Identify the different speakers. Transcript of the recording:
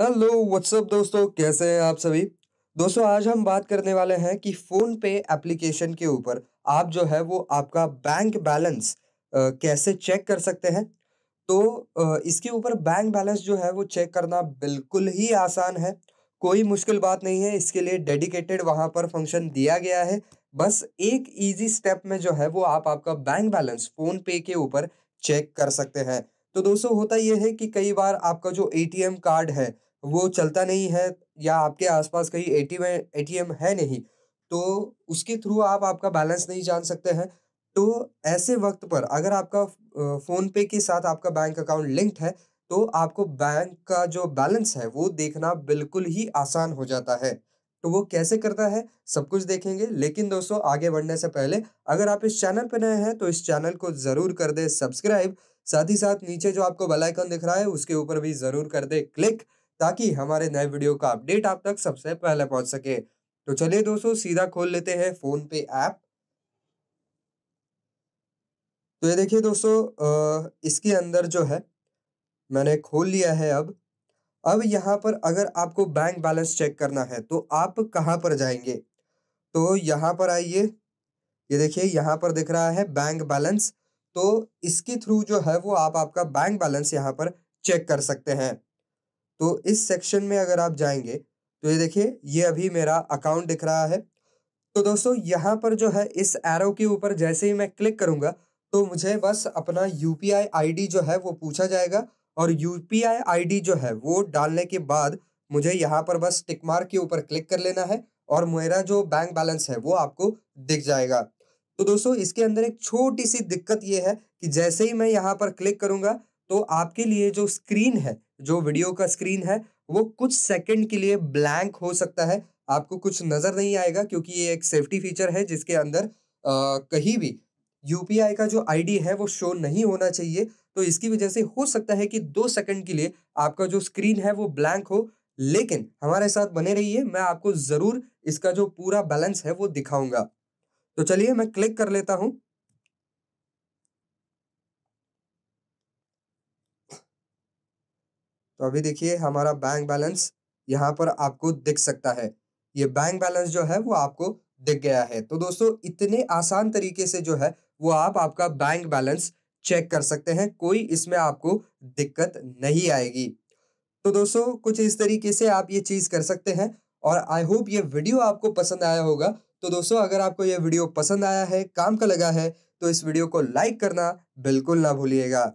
Speaker 1: hello what's up दोस्तों कैसे हैं आप सभी दोस्तों आज हम बात करने वाले हैं कि फ़ोन पे एप्लीकेशन के ऊपर आप जो है वो आपका बैंक बैलेंस कैसे चेक कर सकते हैं तो इसके ऊपर बैंक बैलेंस जो है वो चेक करना बिल्कुल ही आसान है कोई मुश्किल बात नहीं है इसके लिए डेडिकेटेड वहाँ पर फंक्शन दिया गया है बस एक ईजी स्टेप में जो है वो आप आपका बैंक बैलेंस फ़ोन पे के ऊपर चेक कर सकते हैं तो दोस्तों होता यह है कि कई बार आपका जो एटीएम कार्ड है वो चलता नहीं है या आपके आसपास कहीं एटीएम एटीएम है नहीं तो उसके थ्रू आप आपका बैलेंस नहीं जान सकते हैं तो ऐसे वक्त पर अगर आपका फ़ोन पे के साथ आपका बैंक अकाउंट लिंक्ड है तो आपको बैंक का जो बैलेंस है वो देखना बिल्कुल ही आसान हो जाता है तो वो कैसे करता है सब कुछ देखेंगे लेकिन दोस्तों आगे बढ़ने से पहले अगर आप इस चैनल पर नए हैं तो इस चैनल को ज़रूर कर दें सब्सक्राइब साथ ही साथ नीचे जो आपको बेल आइकन दिख रहा है उसके ऊपर भी जरूर कर दे क्लिक ताकि हमारे नए वीडियो का अपडेट आप तक सबसे पहले पहुंच सके तो चलिए दोस्तों सीधा खोल लेते हैं फोन पे ऐप तो ये देखिए दोस्तों इसके अंदर जो है मैंने खोल लिया है अब अब यहाँ पर अगर आपको बैंक बैलेंस चेक करना है तो आप कहाँ पर जाएंगे तो यहाँ पर आइए ये देखिए यहाँ पर दिख रहा है बैंक बैलेंस तो इसके थ्रू जो है वो आप आपका बैंक बैलेंस यहाँ पर चेक कर सकते हैं तो इस सेक्शन में अगर आप जाएंगे तो ये देखिए ये अभी मेरा अकाउंट दिख रहा है तो दोस्तों यहाँ पर जो है इस एरो के ऊपर जैसे ही मैं क्लिक करूँगा तो मुझे बस अपना यू पी जो है वो पूछा जाएगा और यू पी जो है वो डालने के बाद मुझे यहाँ पर बस टिकमार्क के ऊपर क्लिक कर लेना है और मेरा जो बैंक बैलेंस है वो आपको दिख जाएगा तो दोस्तों इसके अंदर एक छोटी सी दिक्कत ये है कि जैसे ही मैं यहाँ पर क्लिक करूँगा तो आपके लिए जो स्क्रीन है जो वीडियो का स्क्रीन है वो कुछ सेकंड के लिए ब्लैंक हो सकता है आपको कुछ नज़र नहीं आएगा क्योंकि ये एक सेफ्टी फीचर है जिसके अंदर आ, कहीं भी यू का जो आईडी है वो शो नहीं होना चाहिए तो इसकी वजह से हो सकता है कि दो सेकंड के लिए आपका जो स्क्रीन है वो ब्लैंक हो लेकिन हमारे साथ बने रहिए मैं आपको ज़रूर इसका जो पूरा बैलेंस है वो दिखाऊंगा तो चलिए मैं क्लिक कर लेता हूं तो अभी देखिए हमारा बैंक बैलेंस यहाँ पर आपको दिख सकता है ये बैंक बैलेंस जो है वो आपको दिख गया है तो दोस्तों इतने आसान तरीके से जो है वो आप आपका बैंक बैलेंस चेक कर सकते हैं कोई इसमें आपको दिक्कत नहीं आएगी तो दोस्तों कुछ इस तरीके से आप ये चीज़ कर सकते हैं और आई होप ये वीडियो आपको पसंद आया होगा तो दोस्तों अगर आपको यह वीडियो पसंद आया है काम का लगा है तो इस वीडियो को लाइक करना बिल्कुल ना भूलिएगा